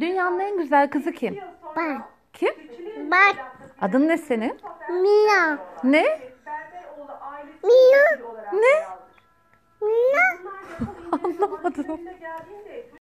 Dünyanın en güzel kızı kim? Ben. Kim? Ben. Adın ne senin? Mia. Ne? Mia. Ne? Mia. Anlamadım.